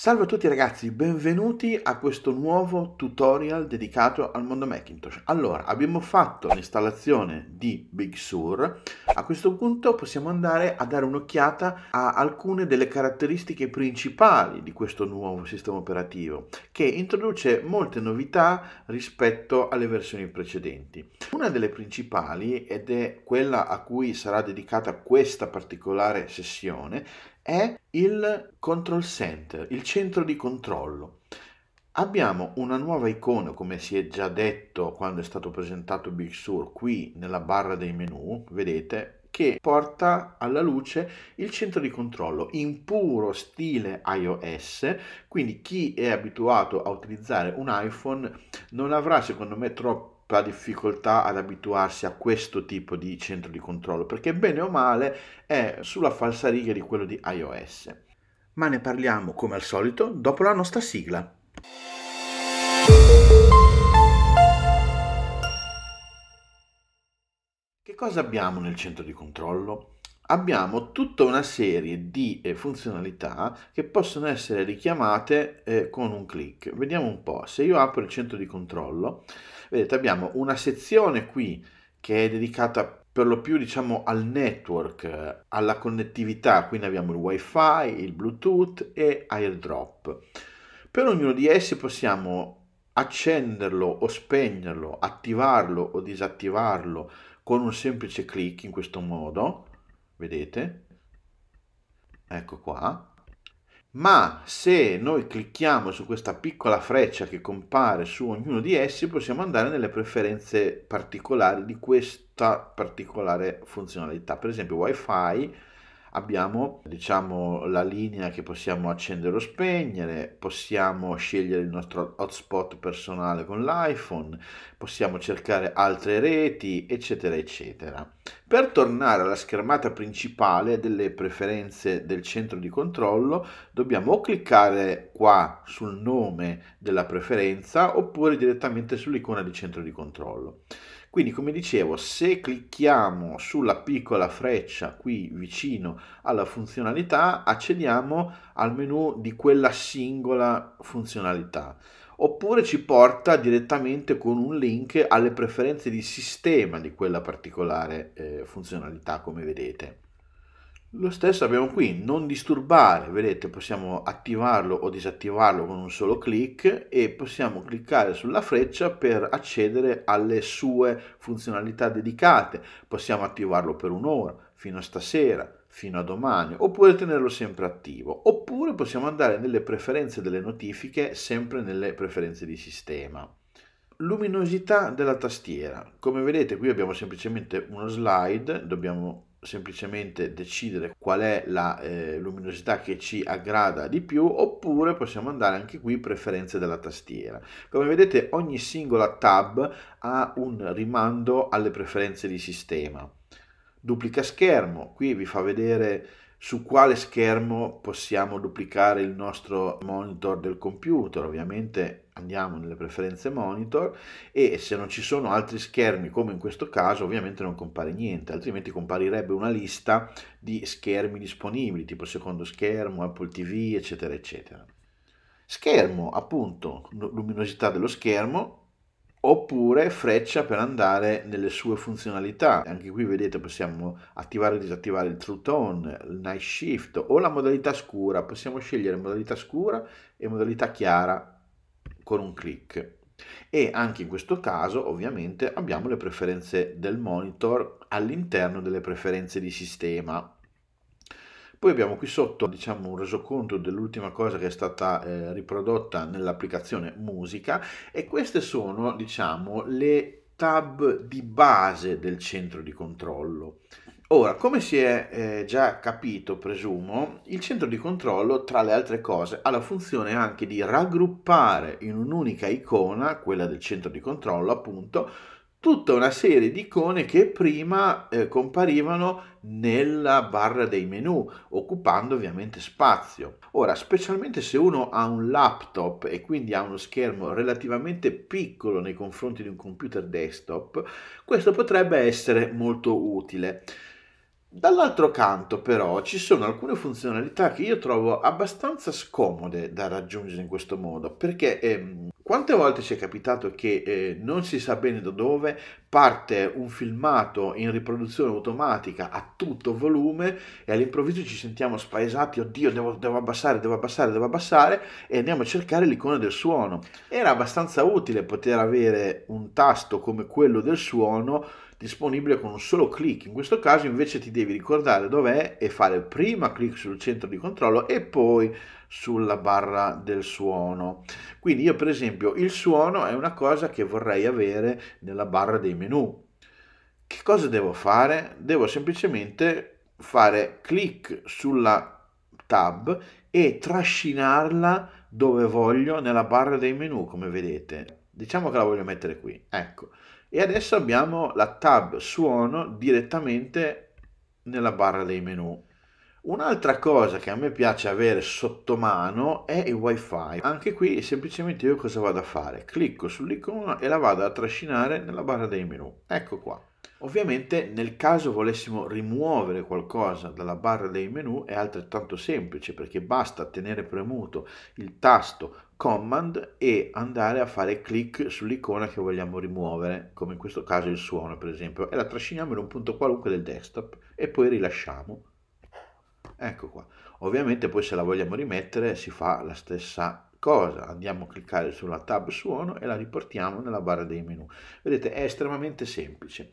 Salve a tutti ragazzi, benvenuti a questo nuovo tutorial dedicato al mondo Macintosh. Allora, abbiamo fatto l'installazione di Big Sur, a questo punto possiamo andare a dare un'occhiata a alcune delle caratteristiche principali di questo nuovo sistema operativo, che introduce molte novità rispetto alle versioni precedenti. Una delle principali, ed è quella a cui sarà dedicata questa particolare sessione, è il control center, il centro di controllo. Abbiamo una nuova icona, come si è già detto quando è stato presentato Big Sur, qui nella barra dei menu, vedete, che porta alla luce il centro di controllo in puro stile iOS, quindi chi è abituato a utilizzare un iPhone non avrà secondo me troppo la difficoltà ad abituarsi a questo tipo di centro di controllo, perché bene o male è sulla falsariga di quello di iOS. Ma ne parliamo come al solito dopo la nostra sigla. Che cosa abbiamo nel centro di controllo? abbiamo tutta una serie di eh, funzionalità che possono essere richiamate eh, con un clic. Vediamo un po', se io apro il centro di controllo, vedete abbiamo una sezione qui che è dedicata per lo più diciamo al network, alla connettività, quindi abbiamo il wifi, il bluetooth e airdrop. Per ognuno di essi possiamo accenderlo o spegnerlo, attivarlo o disattivarlo con un semplice clic in questo modo vedete? Ecco qua. Ma se noi clicchiamo su questa piccola freccia che compare su ognuno di essi, possiamo andare nelle preferenze particolari di questa particolare funzionalità. Per esempio, Wi-Fi, abbiamo diciamo la linea che possiamo accendere o spegnere possiamo scegliere il nostro hotspot personale con l'iPhone possiamo cercare altre reti eccetera eccetera per tornare alla schermata principale delle preferenze del centro di controllo dobbiamo o cliccare qua sul nome della preferenza oppure direttamente sull'icona di centro di controllo quindi come dicevo, se clicchiamo sulla piccola freccia qui vicino alla funzionalità, accediamo al menu di quella singola funzionalità oppure ci porta direttamente con un link alle preferenze di sistema di quella particolare eh, funzionalità come vedete. Lo stesso abbiamo qui, non disturbare, vedete possiamo attivarlo o disattivarlo con un solo clic e possiamo cliccare sulla freccia per accedere alle sue funzionalità dedicate. Possiamo attivarlo per un'ora, fino a stasera, fino a domani, oppure tenerlo sempre attivo. Oppure possiamo andare nelle preferenze delle notifiche, sempre nelle preferenze di sistema luminosità della tastiera come vedete qui abbiamo semplicemente uno slide dobbiamo semplicemente decidere qual è la eh, luminosità che ci aggrada di più oppure possiamo andare anche qui preferenze della tastiera come vedete ogni singola tab ha un rimando alle preferenze di sistema duplica schermo qui vi fa vedere su quale schermo possiamo duplicare il nostro monitor del computer ovviamente andiamo nelle preferenze monitor e se non ci sono altri schermi come in questo caso ovviamente non compare niente altrimenti comparirebbe una lista di schermi disponibili tipo secondo schermo apple tv eccetera eccetera schermo appunto luminosità dello schermo oppure freccia per andare nelle sue funzionalità. Anche qui vedete possiamo attivare o disattivare il True Tone, il Night Shift o la modalità scura. Possiamo scegliere modalità scura e modalità chiara con un clic e anche in questo caso ovviamente abbiamo le preferenze del monitor all'interno delle preferenze di sistema poi abbiamo qui sotto diciamo, un resoconto dell'ultima cosa che è stata eh, riprodotta nell'applicazione musica e queste sono diciamo, le tab di base del centro di controllo Ora, come si è eh, già capito, presumo, il centro di controllo, tra le altre cose, ha la funzione anche di raggruppare in un'unica icona, quella del centro di controllo appunto, tutta una serie di icone che prima eh, comparivano nella barra dei menu, occupando ovviamente spazio. Ora, specialmente se uno ha un laptop e quindi ha uno schermo relativamente piccolo nei confronti di un computer desktop, questo potrebbe essere molto utile. Dall'altro canto però ci sono alcune funzionalità che io trovo abbastanza scomode da raggiungere in questo modo perché ehm, quante volte ci è capitato che eh, non si sa bene da dove parte un filmato in riproduzione automatica a tutto volume e all'improvviso ci sentiamo spaesati, oddio devo, devo abbassare, devo abbassare, devo abbassare e andiamo a cercare l'icona del suono. Era abbastanza utile poter avere un tasto come quello del suono disponibile con un solo clic. In questo caso invece ti devi ricordare dov'è e fare prima clic sul centro di controllo e poi sulla barra del suono. Quindi io per esempio il suono è una cosa che vorrei avere nella barra dei menu. Che cosa devo fare? Devo semplicemente fare clic sulla tab e trascinarla dove voglio nella barra dei menu come vedete diciamo che la voglio mettere qui ecco e adesso abbiamo la tab suono direttamente nella barra dei menu Un'altra cosa che a me piace avere sotto mano è il wifi. Anche qui semplicemente io cosa vado a fare? Clicco sull'icona e la vado a trascinare nella barra dei menu. Ecco qua. Ovviamente nel caso volessimo rimuovere qualcosa dalla barra dei menu è altrettanto semplice perché basta tenere premuto il tasto command e andare a fare clic sull'icona che vogliamo rimuovere come in questo caso il suono per esempio e la trasciniamo in un punto qualunque del desktop e poi rilasciamo ecco qua ovviamente poi se la vogliamo rimettere si fa la stessa cosa andiamo a cliccare sulla tab suono e la riportiamo nella barra dei menu vedete è estremamente semplice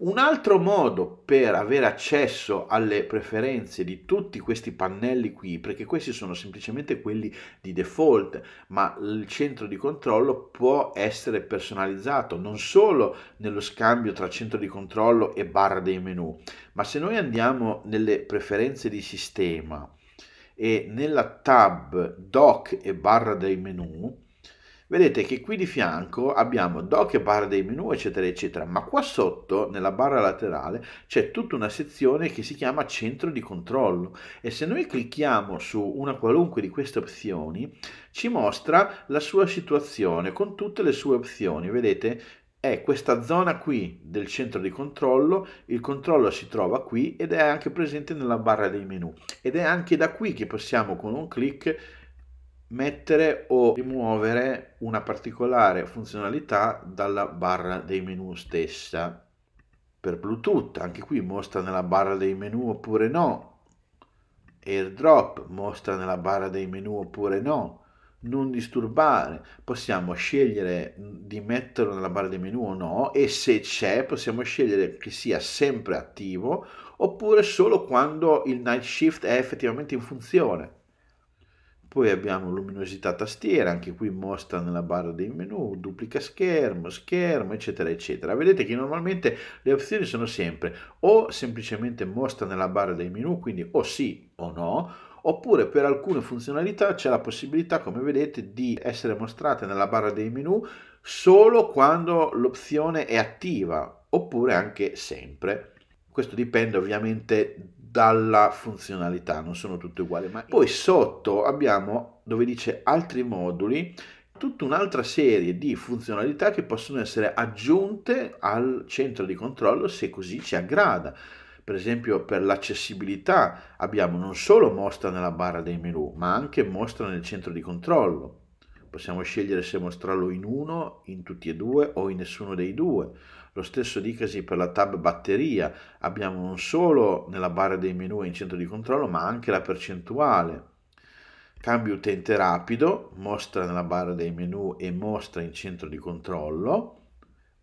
un altro modo per avere accesso alle preferenze di tutti questi pannelli qui, perché questi sono semplicemente quelli di default, ma il centro di controllo può essere personalizzato non solo nello scambio tra centro di controllo e barra dei menu, ma se noi andiamo nelle preferenze di sistema e nella tab doc e barra dei menu, vedete che qui di fianco abbiamo doc e barra dei menu eccetera eccetera ma qua sotto nella barra laterale c'è tutta una sezione che si chiama centro di controllo e se noi clicchiamo su una qualunque di queste opzioni ci mostra la sua situazione con tutte le sue opzioni vedete è questa zona qui del centro di controllo, il controllo si trova qui ed è anche presente nella barra dei menu ed è anche da qui che possiamo con un clic mettere o rimuovere una particolare funzionalità dalla barra dei menu stessa. Per Bluetooth, anche qui mostra nella barra dei menu oppure no. AirDrop mostra nella barra dei menu oppure no. Non disturbare, possiamo scegliere di metterlo nella barra dei menu o no e se c'è possiamo scegliere che sia sempre attivo oppure solo quando il night shift è effettivamente in funzione poi abbiamo luminosità tastiera, anche qui mostra nella barra dei menu, duplica schermo, schermo, eccetera, eccetera. Vedete che normalmente le opzioni sono sempre o semplicemente mostra nella barra dei menu, quindi o sì o no, oppure per alcune funzionalità c'è la possibilità, come vedete, di essere mostrate nella barra dei menu solo quando l'opzione è attiva, oppure anche sempre. Questo dipende ovviamente dalla funzionalità, non sono tutte uguali, ma poi sotto abbiamo dove dice altri moduli tutta un'altra serie di funzionalità che possono essere aggiunte al centro di controllo se così ci aggrada. Per esempio per l'accessibilità abbiamo non solo mostra nella barra dei menu, ma anche mostra nel centro di controllo possiamo scegliere se mostrarlo in uno, in tutti e due o in nessuno dei due. Lo stesso dicasi per la tab batteria, abbiamo non solo nella barra dei menu e in centro di controllo ma anche la percentuale. Cambio utente rapido, mostra nella barra dei menu e mostra in centro di controllo.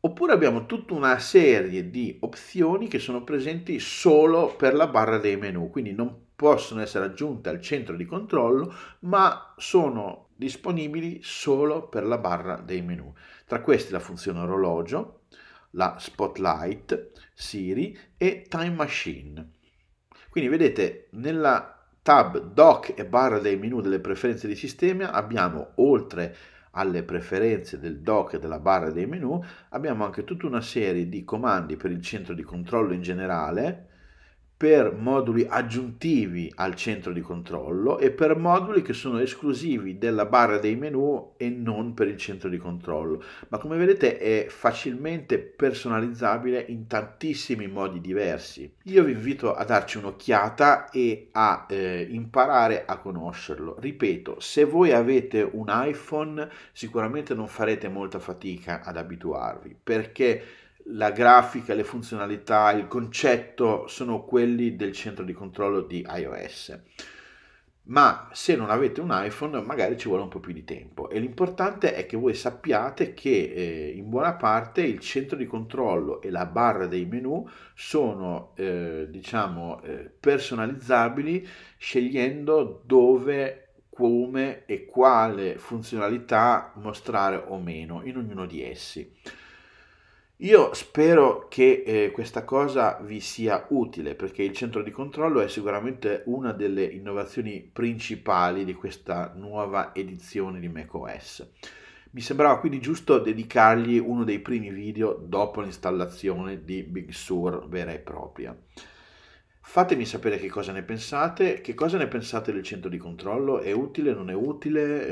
Oppure abbiamo tutta una serie di opzioni che sono presenti solo per la barra dei menu, quindi non possono essere aggiunte al centro di controllo, ma sono disponibili solo per la barra dei menu. Tra questi la funzione orologio, la Spotlight, Siri e Time Machine. Quindi vedete nella tab dock e barra dei menu delle preferenze di sistema abbiamo oltre alle preferenze del dock e della barra dei menu abbiamo anche tutta una serie di comandi per il centro di controllo in generale per moduli aggiuntivi al centro di controllo e per moduli che sono esclusivi della barra dei menu e non per il centro di controllo ma come vedete è facilmente personalizzabile in tantissimi modi diversi io vi invito a darci un'occhiata e a eh, imparare a conoscerlo ripeto se voi avete un iPhone sicuramente non farete molta fatica ad abituarvi perché la grafica, le funzionalità, il concetto sono quelli del centro di controllo di iOS. Ma se non avete un iPhone magari ci vuole un po' più di tempo e l'importante è che voi sappiate che eh, in buona parte il centro di controllo e la barra dei menu sono eh, diciamo eh, personalizzabili scegliendo dove, come e quale funzionalità mostrare o meno in ognuno di essi. Io spero che eh, questa cosa vi sia utile perché il centro di controllo è sicuramente una delle innovazioni principali di questa nuova edizione di macOS. Mi sembrava quindi giusto dedicargli uno dei primi video dopo l'installazione di Big Sur vera e propria. Fatemi sapere che cosa ne pensate, che cosa ne pensate del centro di controllo, è utile, non è utile,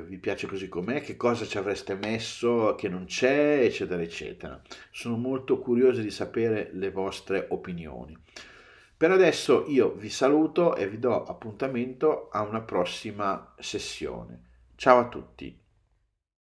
eh, vi piace così com'è, che cosa ci avreste messo che non c'è, eccetera, eccetera. Sono molto curioso di sapere le vostre opinioni. Per adesso io vi saluto e vi do appuntamento a una prossima sessione. Ciao a tutti!